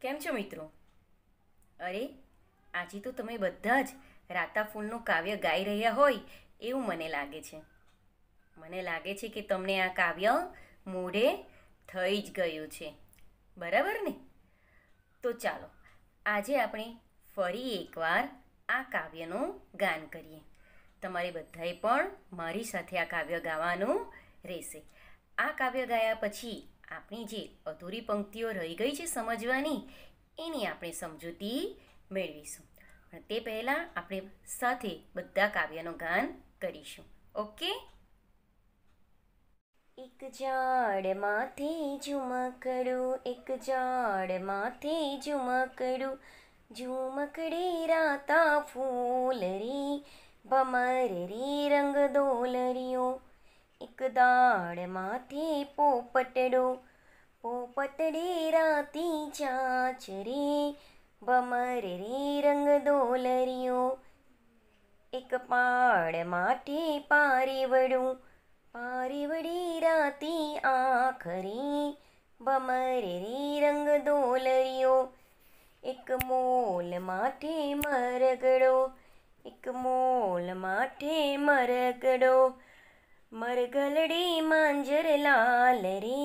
કેમ છો મિત્રો અરે આજે તો તમે બધા જ રાતા ફૂલનું કાવ્ય ગાઈ રહ્યા હોય એવું મને લાગે છે મને લાગે છે કે તમને આ કાવ્ય મોઢે થઈ જ ગયું છે બરાબર ને તો ચાલો આજે આપણે ફરી એકવાર આ કાવ્યનું ગાન કરીએ તમારે બધાએ પણ મારી સાથે આ કાવ્ય ગાવાનું રહેશે આ કાવ્ય ગાયા પછી આપણી જે અધૂરી પંક્તિઓ રહી ગઈ છે સમજવાની એની આપણે સમજૂતી મેળવીશું પણ તે પહેલાં આપણે સાથે બધા કાવ્યનું ગાન કરીશું ઓકે એક ઝાડ માથે ઝુમકડું એક ઝાડ માથે ઝુમકડું ઝુમકડી રાતા ફૂલ રે ભમર રે રંગ દોલરિયો એક દાળમાંથી પોપટડો પોપટડી રાતી ચાચરી ભમર રે રંગ દોલરિયો એક પાડ માટે પારેવડું પારેવડી રાતી આખરી ભમર રે રંગ દોલરિયો એક મોલ માટે મરગડો એક મોલ માટે મરગડો મરગલડી માંજર લાલ રે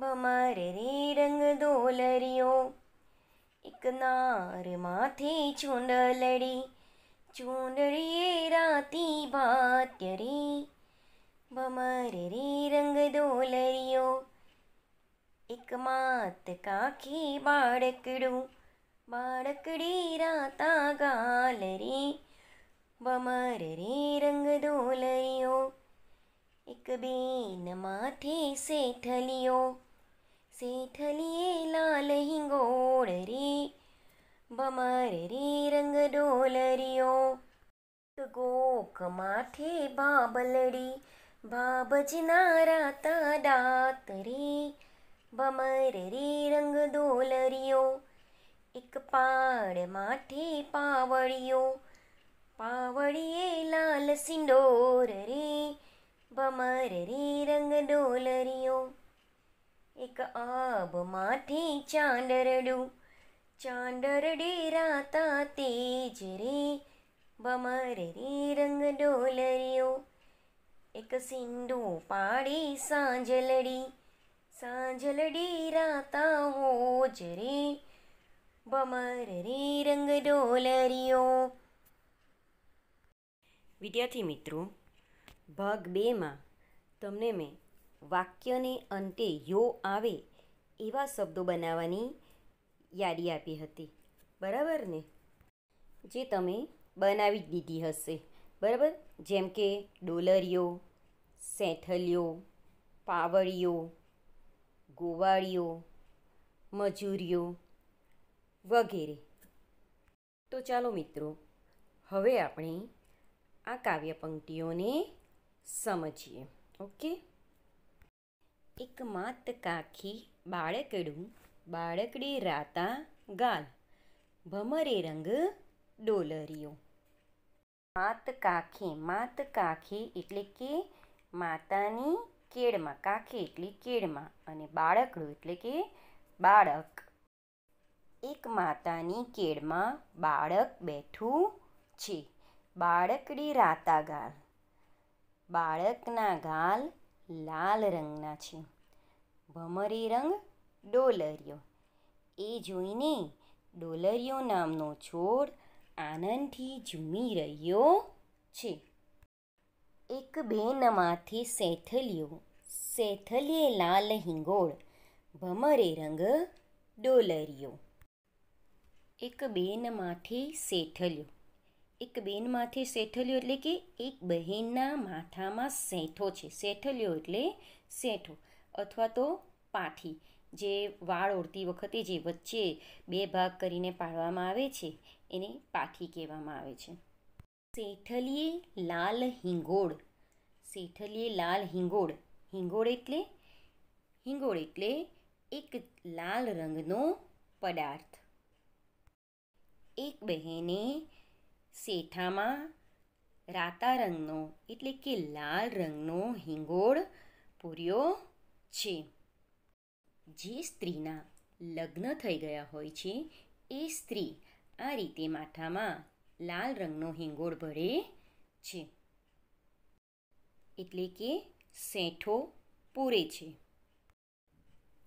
બમર રે રંગ દોલરિયો એક નાર માથે ચૂંડલડી ચૂંડળીએ રાતી ભાત્ય રે બમર રે રંગ દોલરિયો એક માત કાખી બાળકડું બાળકડી રાતા ગાલ રે બમર રે બેન માથે શેઠલિયો શેઠલીએ લાલ હિંગોળ રે બમર રે રંગ ડોલરિયો ગોક માથે બાબલડી બાબજનારા તા દાત રે બમર રે રંગ ડોલરિયો એક પાડ માથે પાવળિયો પાવળીએ લાલ સિંડોર રે ભમર રે રંગ ડોલરિયો એક આભમાંથી ચાંદરડું ચાંદરડી રાતા તેજ રે ભમર રે રંગ ડોલરિયો એક સિંધુ પાડી સાંજલડી સાંજલડી રાતા હોજ રે ભમર રે રંગ ડોલરિયો વિદ્યાર્થી મિત્રો ભાગ બેમાં તમને મેં વાક્યને અંતે યો આવે એવા શબ્દો બનાવવાની યાદી આપી હતી બરાબર ને જે તમે બનાવી જ દીધી હશે બરાબર જેમ કે ડોલરિયો સેઠલિયો પાવળિયો ગોવાળિયો મજૂરિયો વગેરે તો ચાલો મિત્રો હવે આપણે આ કાવ્ય પંક્તિઓને સમજીએ ઓકે એક માત કાખી બાળકડું બાળકડી રાતા ગાલ ભમરે રંગ ડોલરીઓ માત કાખી માત કાખી એટલે કે માતાની કેળમાં કાખી એટલે કેળમાં અને બાળકડું એટલે કે બાળક એક માતાની કેળમાં બાળક બેઠું છે બાળકડી રાતા ગાળ બાળકના ગાલ લાલ રંગના છે ભમરી રંગ ડોલરિયો એ જોઈને ડોલરિયો નામનો છોડ આનંદથી ઝૂમી રહ્યો છે એક બેનમાંથી સેથલિયો સેથલીએ લાલ હિંગોળ ભમરે રંગ ડોલરિયો એક બેનમાંથી માથે એક બેનમાંથી શેઠલિયો એટલે કે એક બહેનના માથામાં શેઠો છે શેઠલિયો એટલે શેઠો અથવા તો પાઠી જે વાળ ઓળતી વખતે જે વચ્ચે બે ભાગ કરીને પાડવામાં આવે છે એને પાઠી કહેવામાં આવે છે શેઠલીએ લાલ હિંગોળ શેઠલીએ લાલ હિંગોળ હિંગોળ એટલે હિંગોળ એટલે એક લાલ રંગનો પદાર્થ એક બહેને શેઠામાં રાતા રંગનો એટલે કે લાલ રંગનો હિંગોળ પૂર્યો છે જે સ્ત્રીના લગ્ન થઈ ગયા હોય છે એ સ્ત્રી આ રીતે માથામાં લાલ રંગનો હિંગોળ ભરે છે એટલે કે સેઠો પૂરે છે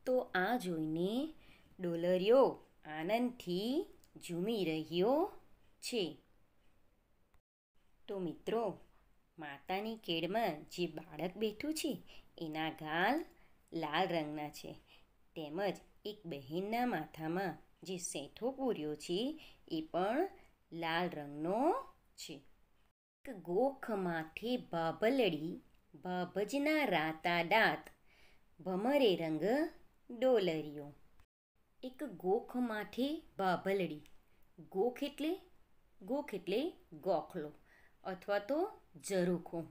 તો આ જોઈને ડોલરિયો આનંદથી ઝૂમી રહ્યો છે તો મિત્રો માતાની કેળમાં જે બાળક બેઠું છે એના ગાલ લાલ રંગના છે તેમજ એક બહેનના માથામાં જે સેઠો પૂર્યો છે એ પણ લાલ રંગનો છે એક ગોખ માથે બાબલડી બાબજના રાતા દાંત ભમરે રંગ ડોલરિયો એક ગોખ માથે બાબલડી ગોખ એટલે ગોખ એટલે ગોખલો અથવા તો ઝરૂખું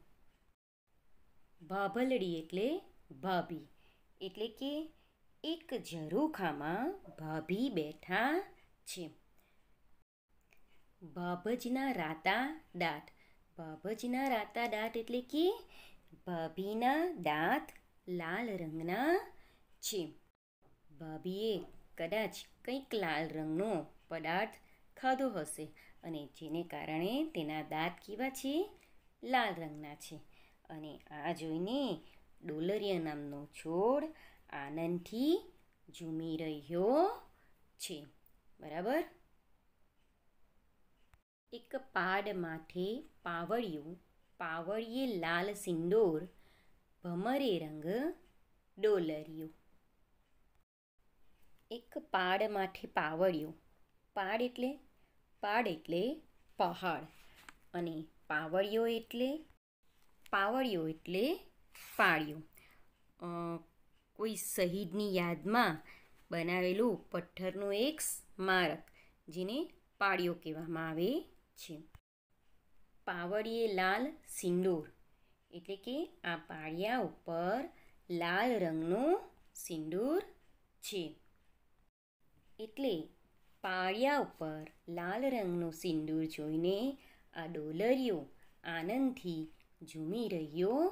ભાભલડી એટલે ભાભી એટલે કે એક ઝરૂખામાં ભાભી બેઠા છે ભાભજના રાતા દાંત ભાભજના રાતા દાંત એટલે કે ભાભીના દાંત લાલ રંગના છે ભાભીએ કદાચ કંઈક લાલ રંગનો પદાર્થ ખાધો હશે અને જેને કારણે તેના દાંત કેવા છે લાલ રંગના છે અને આ જોઈને ડોલરિયા નામનો છોડ આનંદથી ઝૂમી રહ્યો છે બરાબર એક પાડ માથે પાવડિયું પાવડીએ લાલ સિંદોર ભમરે રંગ ડોલરિયું એક પાડ માથે પાવડિયું પાડ એટલે પાડ એટલે પહાડ અને પાવડિયો એટલે પાવડિયો એટલે પાળિયો કોઈ શહીદની યાદમાં બનાવેલું પથ્થરનું એક સ્મારક જેને પાળિયો કહેવામાં આવે છે પાવડીએ લાલ સિંદૂર એટલે કે આ પાળિયા ઉપર લાલ રંગનું સિંદૂર છે એટલે પાળિયા ઉપર લાલ રંગનો સિંદૂર જોઈને આ ડોલરિયો આનંદથી ઝૂમી રહ્યો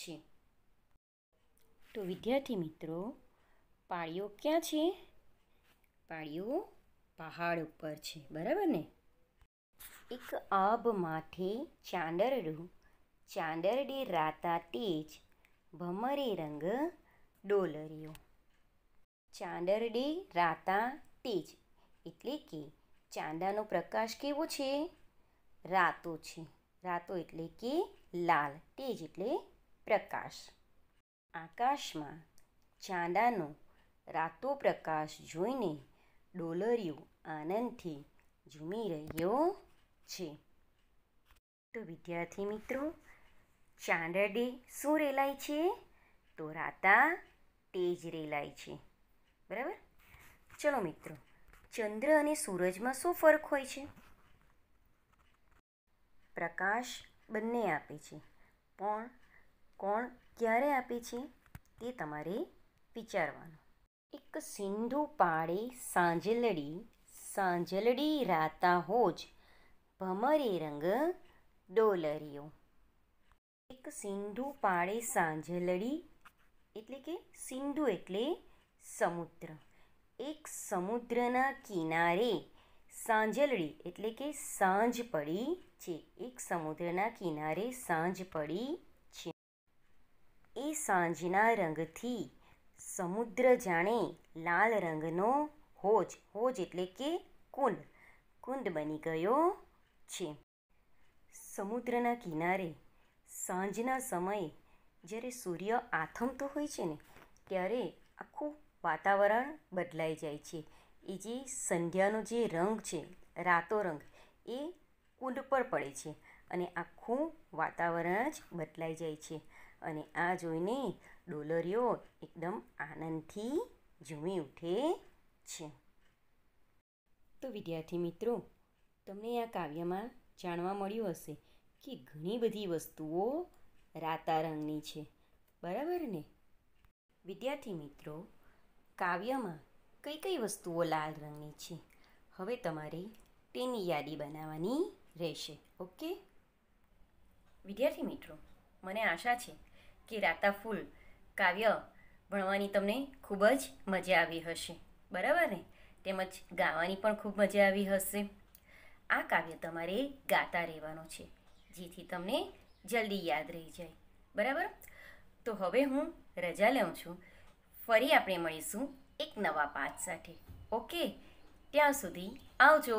છે તો વિદ્યાર્થી મિત્રો પાળિયો ક્યાં છે પાળિયો પહાડ ઉપર છે બરાબર ને એક આબ માથે ચાંદરડું ચાંદરડી રાતા તેજ ભમરે રંગ ડોલરિયો ચાંદરડી રાતા તેજ એટલે કે ચાંદાનો પ્રકાશ કેવો છે રાતો છે રાતો એટલે કે લાલ તેજ એટલે પ્રકાશ આકાશમાં ચાંદાનો રાતો પ્રકાશ જોઈને ડોલરિયો આનંદથી ઝૂમી રહ્યો છે તો વિદ્યાર્થી મિત્રો ચાંદા ડે શું રેલાય છે તો રાતા તેજ રેલાય છે બરાબર ચલો મિત્રો ચંદ્ર અને સૂરજમાં શું ફરક હોય છે પ્રકાશ બંને આપે છે પણ કોણ ક્યારે આપે છે તે તમારે વિચારવાનું એક સિંધુ પાડે સાંજલડી સાંજલડી રાતા હોજ ભમરે રંગ ડોલરીઓ એક સિંધુ પાડે સાંજલડી એટલે કે સિંધુ એટલે સમુદ્ર એક સમુદ્રના કિનારે સાંજલડી એટલે કે સાંજ પડી છે એક સમુદ્રના કિનારે સાંજ પડી છે એ સાંજના રંગથી સમુદ્ર જાણે લાલ રંગનો હોજ હોજ એટલે કે કુંડ કુંડ બની ગયો છે સમુદ્રના કિનારે સાંજના સમયે જ્યારે સૂર્ય આથમતો હોય છે ને ત્યારે આખું વાતાવરણ બદલાઈ જાય છે એ જે સંધ્યાનો જે રંગ છે રાતો રંગ એ કુંડ પર પડે છે અને આખું વાતાવરણ જ બદલાઈ જાય છે અને આ જોઈને ડોલરીઓ એકદમ આનંદથી ઝૂમી ઉઠે છે તો વિદ્યાર્થી મિત્રો તમને આ કાવ્યમાં જાણવા મળ્યું હશે કે ઘણી બધી વસ્તુઓ રાતા રંગની છે બરાબર ને વિદ્યાર્થી મિત્રો કાવ્યમાં કઈ કઈ વસ્તુઓ લાલ રંગની છે હવે તમારે તેની યાદી બનાવવાની રહેશે ઓકે વિદ્યાર્થી મિત્રો મને આશા છે કે રાતા ફૂલ કાવ્ય ભણવાની તમને ખૂબ જ મજા આવી હશે બરાબર ને તેમજ ગાવાની પણ ખૂબ મજા આવી હશે આ કાવ્ય તમારે ગાતા રહેવાનું છે જેથી તમને જલ્દી યાદ રહી જાય બરાબર તો હવે હું રજા લઉં છું ફરી આપણે મળીશું એક નવા પાઠ સાથે ઓકે ત્યાં સુધી આવજો